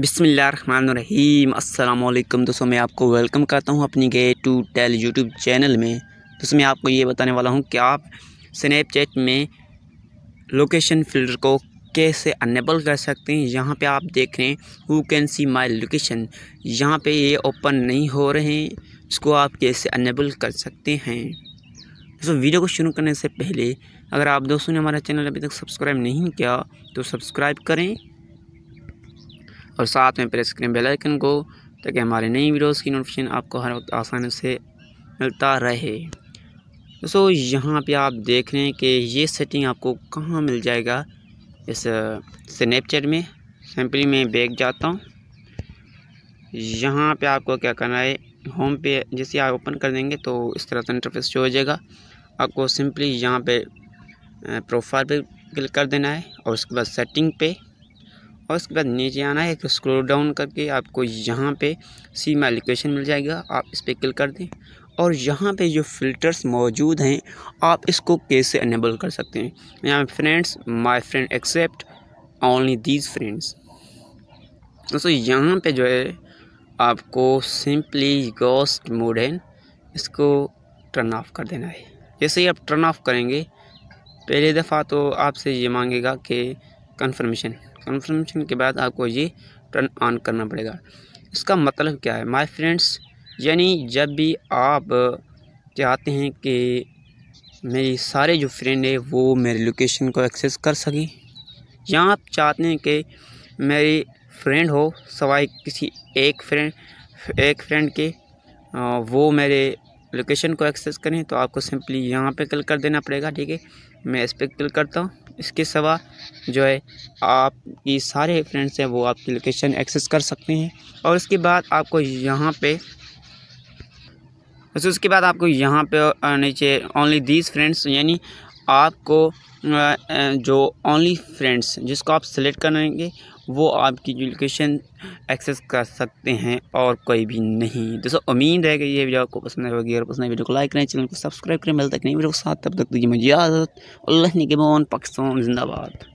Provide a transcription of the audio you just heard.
बिसमीम अल्लाम दोस्तों मैं आपको वेलकम करता हूं अपनी गे टू टेल यूट्यूब चैनल में दोस्तों मैं आपको ये बताने वाला हूं कि आप स्नैपचैट में लोकेशन फिल्टर को कैसे अनेबल कर सकते हैं यहाँ पे आप देख रहे हैं who can see my location यहाँ पे ये ओपन नहीं हो रहे हैं इसको आप कैसे अनेबल कर सकते हैं दोस्तों वीडियो को शुरू करने से पहले अगर आप दोस्तों ने हमारा चैनल अभी तक सब्सक्राइब नहीं किया तो सब्सक्राइब करें और साथ में प्रेस करें बेल आइकन को ताकि हमारे नई वीडियोस की नोटिफिकेशन आपको हर वक्त आसानी से मिलता रहे सो यहाँ पे आप देख रहे हैं कि ये सेटिंग आपको कहाँ मिल जाएगा इस स्नैपचैट में सिंपली मैं बैग जाता हूँ यहाँ पे आपको क्या करना है होम पे जैसे आप ओपन कर देंगे तो इस तरह से इंटरफेस शो हो जाएगा आपको सिंपली यहाँ पे प्रोफाइल पे क्लिक कर देना है और उसके बाद सेटिंग पे और उसके बाद नीचे आना है तो स्क्रोल डाउन करके आपको यहाँ पे सी माई लोकेशन मिल जाएगा आप इस पर क्लिक कर दें और यहाँ पे जो फ़िल्टर्स मौजूद हैं आप इसको कैसे अनेबल कर सकते हैं यहाँ friends my friend except only these friends दोस्तों यहाँ पे जो है आपको सिंपली गोस्ट मोड है इसको टर्न ऑफ कर देना है जैसे ही आप टर्न ऑफ करेंगे पहली दफ़ा तो आपसे ये मांगेगा कि कन्फर्मेशन कन्फर्मेशन के बाद आपको ये टर्न ऑन करना पड़ेगा इसका मतलब क्या है माय फ्रेंड्स यानी जब भी आप चाहते हैं कि मेरी सारे जो फ्रेंड है वो मेरी लोकेशन को एक्सेस कर सकें या आप चाहते हैं कि मेरी फ्रेंड हो सवाई किसी एक फ्रेंड एक फ्रेंड के वो मेरे लोकेशन को एक्सेस करें तो आपको सिंपली यहाँ पे क्लिक कर देना पड़ेगा ठीक है मैं इस पर क्लिक करता हूँ इसके सिवा जो है आप ये सारे फ्रेंड्स हैं वो आपकी लोकेशन एक्सेस कर सकते हैं और उसके बाद आपको यहाँ पे अच्छा, उसके बाद आपको यहाँ पे नीचे ओनली दीज फ्रेंड्स यानी आपको जो ओनली फ्रेंड्स जिसको आप सेलेक्ट करेंगे वो आपकी जो लोकेशन एक्सेस कर सकते हैं और कोई भी नहीं दोस्तों उम्मीद है कि ये वीडियो आपको पसंद आएगी अगर पसंद है वीडियो को लाइक करें चैनल को सब्सक्राइब करें मिलता है नई वीडियो के साथ तब तक दीजिए मुझे इजाज़त अल्लाह मोहन पाकिस्तान जिंदाबाद